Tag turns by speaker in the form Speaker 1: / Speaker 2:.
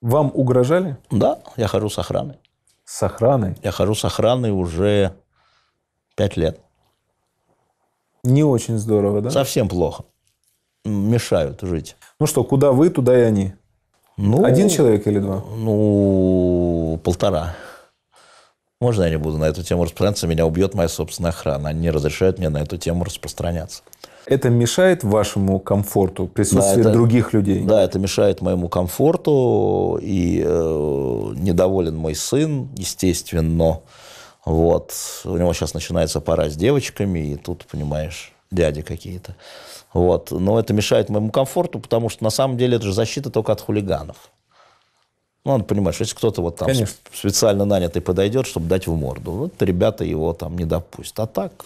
Speaker 1: Вам угрожали? Да, я хожу с охраной. С охраной? Я хожу с охраной уже
Speaker 2: пять лет. Не очень здорово, да? Совсем плохо. Мешают жить. Ну что, куда вы, туда и они? Ну, Один
Speaker 1: человек или два? Ну, полтора. Можно я не буду на эту тему распространяться? Меня убьет моя собственная охрана. Они не разрешают мне на эту тему распространяться.
Speaker 3: Это мешает вашему комфорту, присутствие да, других
Speaker 1: людей? Да, это мешает моему комфорту. И э, недоволен мой сын, естественно. Вот. У него сейчас начинается пора с девочками, и тут, понимаешь, дяди какие-то. Вот. Но это мешает моему комфорту, потому что на самом деле это же защита только от хулиганов. Ну, он понимает, что если кто-то вот там Конечно. специально нанятый подойдет, чтобы дать в морду, вот ребята его там не допустят. А так